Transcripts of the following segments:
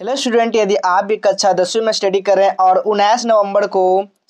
hello student यदि आप भी कक्षा दसवीं में स्टडी कर रहे हैं और उन्नीस नवंबर को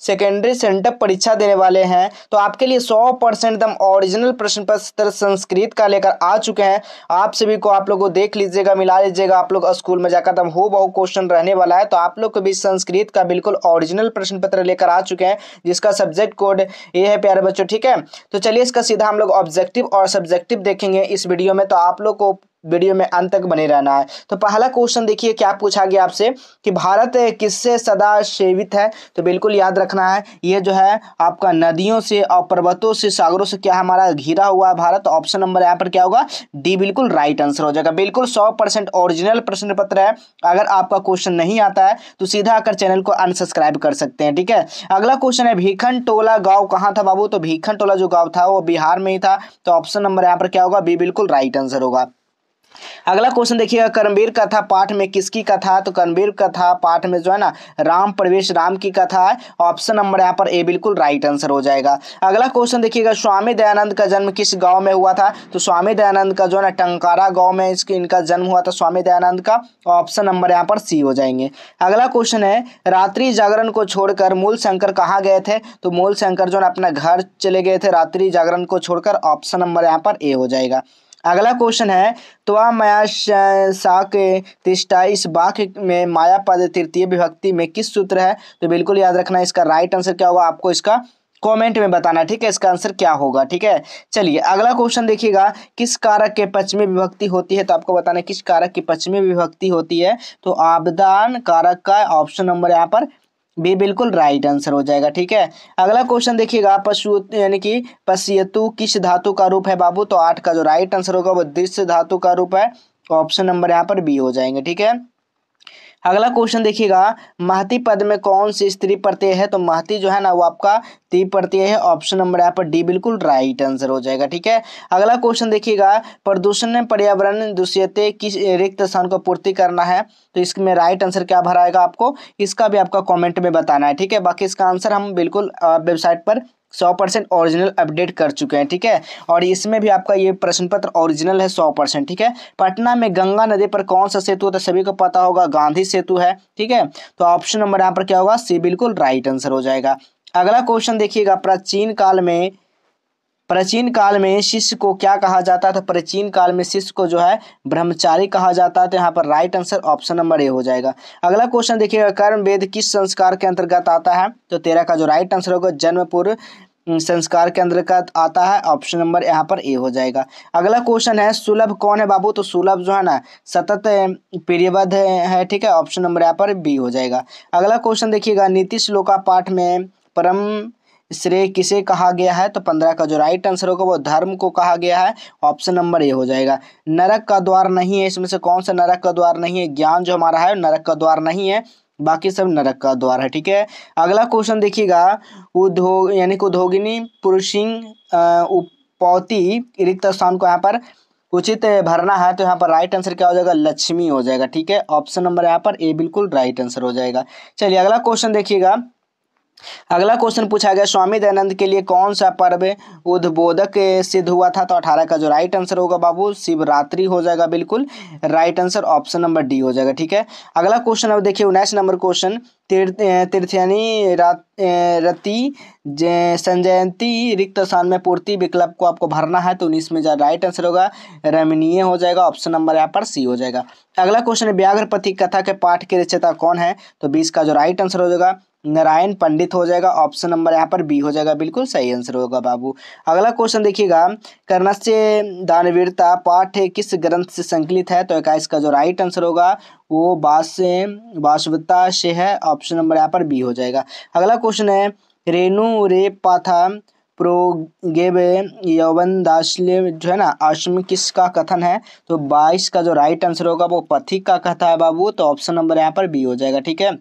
सेकेंडरी सेंटअप परीक्षा देने वाले हैं तो आपके लिए 100 परसेंट एकदम ओरिजिनल प्रश्न पत्र संस्कृत का लेकर आ चुके हैं आप सभी को आप लोग को देख लीजिएगा मिला लीजिएगा आप लोग स्कूल में जाकर एकदम हो बहु क्वेश्चन रहने वाला है तो आप लोग को भी संस्कृत का बिल्कुल ओरिजिनल प्रश्न पत्र लेकर आ चुके हैं जिसका सब्जेक्ट कोड ये है प्यारे बच्चों ठीक है तो चलिए इसका सीधा हम लोग ऑब्जेक्टिव और सब्जेक्टिव देखेंगे इस वीडियो में तो आप लोग को वीडियो में अंत तक बने रहना है तो पहला क्वेश्चन देखिए क्या पूछा गया आपसे कि भारत किससे सदा सेवित है तो बिल्कुल याद रखना है ये जो है आपका नदियों से और पर्वतों से सागरों से क्या हमारा घिरा हुआ है भारत ऑप्शन नंबर यहाँ पर क्या होगा डी बिल्कुल राइट आंसर हो जाएगा बिल्कुल सौ परसेंट ओरिजिनल प्रश्न पत्र है अगर आपका क्वेश्चन नहीं आता है तो सीधा आकर चैनल को अनसब्सक्राइब कर सकते हैं ठीक है अगला क्वेश्चन है भीखन टोला गाँव कहाँ था बाबू तो भीखन टोला जो गाँव था वो बिहार में ही था तो ऑप्शन नंबर यहाँ पर क्या होगा बी बिल्कुल राइट आंसर होगा अगला क्वेश्चन देखिएगा कर्मवीर कथा पाठ में किसकी कथा तो कर्मवीर कथा पाठ में जो है ना राम प्रवेश राम की कथा है ऑप्शन नंबर यहाँ पर ए बिल्कुल राइट आंसर हो जाएगा अगला क्वेश्चन देखिएगा स्वामी दयानंद का जन्म किस गाँव में हुआ था तो स्वामी दयानंद का जो है ना टंकारा गाँव में इसके इनका जन्म हुआ था स्वामी दयानंद का ऑप्शन नंबर यहाँ पर सी हो जाएंगे अगला क्वेश्चन है रात्रि जागरण को छोड़कर मूल शंकर कहाँ गए थे तो मूल शंकर जो है अपना घर चले गए थे रात्रि जागरण को छोड़कर ऑप्शन नंबर यहाँ पर ए हो जाएगा अगला क्वेश्चन है त्वा माया शाक तिष्ठा इस वाक्य में माया पद तृतीय विभक्ति में किस सूत्र है तो बिल्कुल याद रखना इसका राइट आंसर क्या होगा आपको इसका कमेंट में बताना ठीक है इसका आंसर क्या होगा ठीक है चलिए अगला क्वेश्चन देखिएगा किस कारक के पश्चिमी विभक्ति होती है तो आपको बताना किस कारक की पश्चिमी विभक्ति होती है तो आबदान कारक का ऑप्शन नंबर यहाँ पर भी बिल्कुल राइट आंसर हो जाएगा ठीक है अगला क्वेश्चन देखिएगा पशु यानी कि पशियतु किस धातु का रूप है बाबू तो आठ का जो राइट आंसर होगा वो दृश्य धातु का रूप है ऑप्शन नंबर यहाँ पर बी हो जाएंगे ठीक है अगला क्वेश्चन देखिएगा महती पद में कौन सी स्त्री प्रत्यय है तो महती जो है ना वो आपका ती प्रत्यय है ऑप्शन नंबर यहाँ पर डी बिल्कुल राइट आंसर हो जाएगा ठीक है अगला क्वेश्चन देखिएगा प्रदूषण में पर्यावरण दूषित किस रिक्त स्थान को पूर्ति करना है तो इसमें राइट आंसर क्या भराएगा आपको इसका भी आपका कॉमेंट में बताना है ठीक है बाकी इसका आंसर हम बिल्कुल वेबसाइट पर सौ परसेंट ऑरिजिनल अपडेट कर चुके हैं ठीक है और इसमें भी आपका ये प्रश्न पत्र ओरिजिनल है सौ परसेंट ठीक है पटना में गंगा नदी पर कौन सा सेतु होता है तो सभी को पता होगा गांधी सेतु है ठीक है तो ऑप्शन नंबर यहाँ पर क्या होगा सी बिल्कुल राइट आंसर हो जाएगा अगला क्वेश्चन देखिएगा प्राचीन काल में प्राचीन काल में शिष्य को क्या कहा जाता था प्राचीन काल में शिष्य को जो है ब्रह्मचारी कहा जाता है तो यहाँ पर right answer option number A हो जाएगा अगला क्वेश्चन देखिएगा कर्म वेद किस संस्कार के अंतर्गत आता है तो तेरह का जो राइट आंसर होगा जन्म पूर्व संस्कार के अंतर्गत आता है ऑप्शन नंबर यहाँ पर ए हो जाएगा अगला क्वेश्चन है सुलभ कौन है बाबू तो सुलभ जो है ना सतत प्रियबद्ध है ठीक है ऑप्शन नंबर यहाँ पर बी हो जाएगा अगला क्वेश्चन देखिएगा नीति श्लोका पाठ में परम श्रेय किसे कहा गया है तो पंद्रह का जो राइट आंसर होगा वो धर्म को कहा गया है ऑप्शन नंबर ए हो जाएगा नरक का द्वार नहीं है इसमें से कौन सा नरक का द्वार नहीं है ज्ञान जो हमारा है नरक का द्वार नहीं है बाकी सब नरक का द्वार है ठीक है अगला क्वेश्चन देखिएगा उद्योग यानी कि उद्योगिनी पुरुषिंग उपौती रिक्त स्थान को यहाँ पर उचित भरना है तो यहाँ पर राइट आंसर क्या हो जाएगा लक्ष्मी हो जाएगा ठीक है ऑप्शन नंबर यहाँ पर ए बिल्कुल राइट आंसर हो जाएगा चलिए अगला क्वेश्चन देखिएगा अगला क्वेश्चन पूछा गया स्वामी दयानंद के लिए कौन सा पर्व उद्बोधक सिद्ध हुआ था तो अठारह का जो राइट आंसर होगा बाबू शिवरात्रि हो जाएगा बिल्कुल right answer option number D हो जाएगा ठीक है अगला क्वेश्चन अब देखिए उन्नीस नंबर क्वेश्चन तीर्थ रति संजयंती रिक्त स्थान में पूर्ति विकल्प को आपको भरना है तो उन्नीस में जा राइट आंसर होगा रमणीय हो जाएगा ऑप्शन नंबर यहाँ पर सी हो जाएगा अगला क्वेश्चन है व्याघ्रपति कथा के पाठ के रचयिता कौन है तो बीस का जो राइट आंसर हो जाएगा नारायण पंडित हो जाएगा ऑप्शन नंबर यहाँ पर बी हो जाएगा बिल्कुल सही आंसर होगा बाबू अगला क्वेश्चन देखिएगा कर्णस्य दानवीरता पाठ किस ग्रंथ से संकलित है तो इसका जो राइट आंसर होगा वो बास बासवता से है ऑप्शन नंबर यहाँ पर बी हो जाएगा अगला क्वेश्चन है रेणु रे पाथा प्रोगेबे यवन दासले जो है ना आश्रम किसका कथन है तो बाईस का जो राइट आंसर होगा वो पथिक का कथा है बाबू तो ऑप्शन नंबर यहाँ पर बी हो जाएगा ठीक है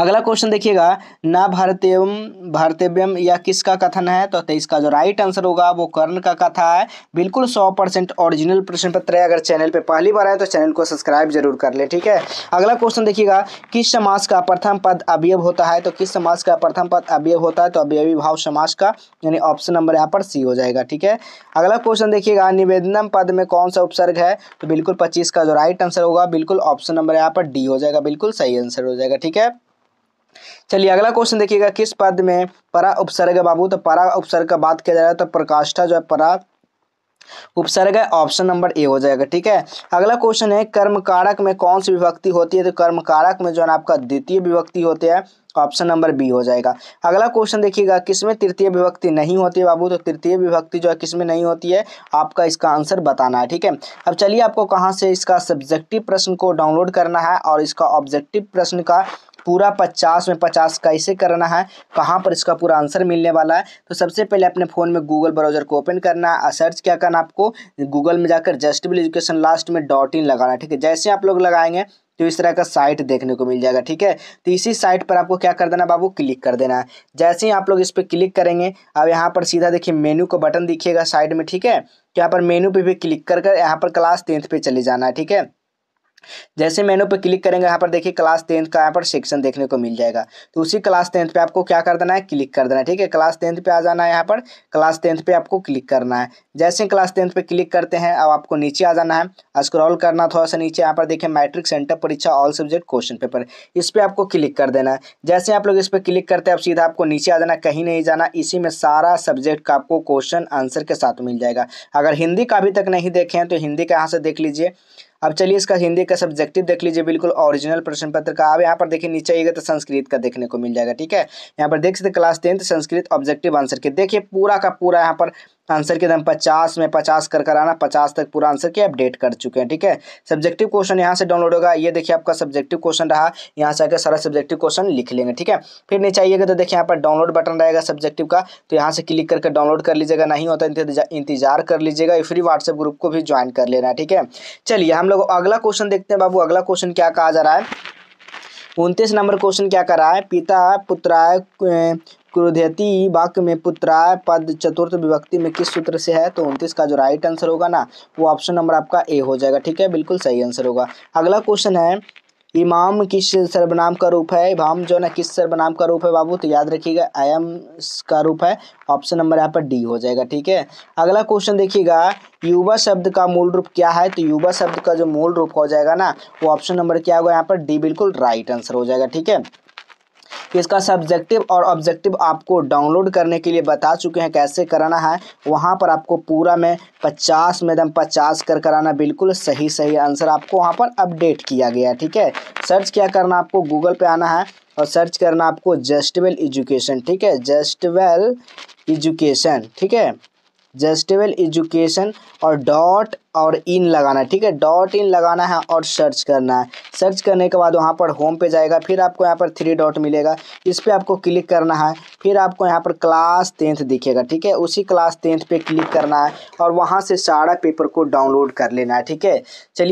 अगला क्वेश्चन देखिएगा ना भारतीयम भारतव्यम यह किसका कथन है तो तेईस का जो राइट आंसर होगा वो कर्ण का कथा है बिल्कुल सौ परसेंट ओरिजिनल प्रश्न पत्र है अगर चैनल पे पहली बार आए तो चैनल को सब्सक्राइब जरूर कर ले ठीक है अगला क्वेश्चन देखिएगा किस समाज का प्रथम पद अवयव होता है तो किस समाज का प्रथम पद अवयव होता है तो अवयवी भाव समाज का यानी ऑप्शन नंबर यहाँ पर सी हो जाएगा ठीक है अगला क्वेश्चन देखिएगा निवेदनम पद में कौन सा उपसर्ग है तो बिल्कुल पच्चीस का जो राइट आंसर होगा बिल्कुल ऑप्शन नंबर यहाँ पर डी हो जाएगा बिल्कुल सही आंसर हो जाएगा ठीक है चलिए अगला क्वेश्चन देखिएगा किस पद में परा उपसर्ग बाबू तो परा उपसर्ग का बात किया जा रहा है तो प्रकाष्ठा जो है परा उपसर्ग है ऑप्शन नंबर ए हो जाएगा ठीक है अगला क्वेश्चन है कर्म कारक में कौन सी विभक्ति होती है तो कर्म कारक में जो है आपका द्वितीय विभक्ति होती है ऑप्शन नंबर बी हो जाएगा अगला क्वेश्चन देखिएगा किसमें तृतीय विभक्ति नहीं होती है बाबू तो तृतीय विभक्ति जो है किसमें नहीं होती है आपका इसका आंसर बताना है ठीक है अब चलिए आपको कहाँ से इसका सब्जेक्टिव प्रश्न को डाउनलोड करना है और इसका ऑब्जेक्टिव प्रश्न का पूरा पचास में पचास कैसे करना है कहाँ पर इसका पूरा आंसर मिलने वाला है तो सबसे पहले अपने फ़ोन में गूगल ब्राउजर को ओपन करना है सर्च क्या करना आपको गूगल में जाकर जस्टिबल एजुकेशन लास्ट में डॉट इन लगाना ठीक है जैसे आप लोग लगाएंगे तो इस तरह का साइट देखने को मिल जाएगा ठीक है तो इसी साइट पर आपको क्या कर देना बाबू क्लिक कर देना है जैसे ही आप लोग इस पर क्लिक करेंगे अब यहाँ पर सीधा देखिए मेनू का बटन दिखिएगा साइड में ठीक है तो यहाँ पर मेनू पे भी क्लिक कर कर यहाँ पर क्लास टेंथ पे चले जाना है ठीक है जैसे मेनू पर क्लिक करेंगे यहाँ पर देखिए क्लास टेंथ का यहाँ पर सेक्शन देखने को मिल जाएगा तो उसी क्लास टेंथ पे आपको क्या कर देना है क्लिक कर देना है ठीक है क्लास टेंथ पे आ जाना है यहाँ पर क्लास टेंथ पे आपको क्लिक करना है जैसे क्लास टेंथ पे क्लिक करते हैं अब आपको नीचे आ जाना है स्क्रॉल करना थोड़ा सा नीचे यहाँ पर देखिए मैट्रिक सेंटर परीक्षा ऑल सब्जेक्ट क्वेश्चन पेपर इस पर आपको क्लिक कर देना है जैसे आप लोग इस पर क्लिक करते हैं आप सीधा आपको नीचे आ जाना कहीं नहीं जाना इसी में सारा सब्जेक्ट का आपको क्वेश्चन आंसर के साथ मिल जाएगा अगर हिंदी का अभी तक नहीं देखे हैं तो हिंदी का यहाँ से देख लीजिए अब चलिए इसका हिंदी का सब्जेक्टिव देख लीजिए बिल्कुल ओरिजिनल प्रश्न पत्र का अब यहाँ पर देखिए नीचे आइएगा तो संस्कृत का देखने को मिल जाएगा ठीक है यहाँ पर देख सकते class tenth Sanskrit objective answer के देखिए पूरा का पूरा यहाँ पर आंसर के दम पचास में पचास कर कर आना पचास तक पूरा आंसर के अपडेट कर चुके हैं ठीक है सब्जेक्टिव क्वेश्चन यहाँ से डाउनलोड होगा ये देखिए आपका सब्जेक्टिव क्वेश्चन रहा यहाँ से आकर सारा सब्जेक्टिव क्वेश्चन लिख लेंगे ठीक है फिर नीचे आइएगा तो देखिए यहाँ पर डाउनलोड बटन रहेगा सब्जेक्टिव का तो यहाँ से क्लिक करके डाउनलोड कर लीजिएगा नहीं होता इंतजार कर लीजिएगा फ्री व्हाट्सएप ग्रुप को भी ज्वाइन कर लेना ठीक है चलिए हम लोग अगला क्वेश्चन देखते हैं बाबू अगला क्वेश्चन क्या कहा जा रहा है उनतीस नंबर क्वेश्चन क्या कर रहा है पिता पुत्राय अं, क्रोधयति वाक्य में पुत्राय पद चतुर्थ विभक्ति में किस सूत्र से है तो उनतीस का जो राइट आंसर होगा ना वो ऑप्शन नंबर आपका ए हो जाएगा ठीक है बिल्कुल सही आंसर होगा अगला क्वेश्चन है इमाम किस सर्वनाम का रूप है इमाम जो ना किस सर्वनाम का रूप है बाबू तो याद रखिएगा एम का रूप है ऑप्शन नंबर यहाँ पर डी हो जाएगा ठीक है अगला क्वेश्चन देखिएगा युवा शब्द का मूल रूप क्या है तो युवा शब्द का जो मूल रूप हो जाएगा ना वो ऑप्शन नंबर क्या होगा यहाँ पर डी बिल्कुल राइट आंसर हो जाएगा ठीक है कि इसका सब्जेक्टिव और ऑब्जेक्टिव आपको डाउनलोड करने के लिए बता चुके हैं कैसे कराना है वहाँ पर आपको पूरा में पचास में पचास कर कराना बिल्कुल सही सही आंसर आपको वहाँ पर अपडेट किया गया ठीक है सर्च क्या करना आपको गूगल पर आना है और सर्च करना आपको जस्टवेल एजुकेशन ठीक है जस्टवेल एजुकेशन ठीक है जस्टेबल एजुकेशन और डॉट और इन लगाना है ठीक है डॉट इन लगाना है और सर्च करना है सर्च करने के बाद वहाँ पर होम पे जाएगा फिर आपको यहाँ पर थ्री डॉट मिलेगा इस पर आपको क्लिक करना है फिर आपको यहाँ पर क्लास टेंथ दिखेगा ठीक है उसी क्लास टेंथ पे क्लिक करना है और वहाँ से सारा पेपर को डाउनलोड कर लेना है ठीक है चलिए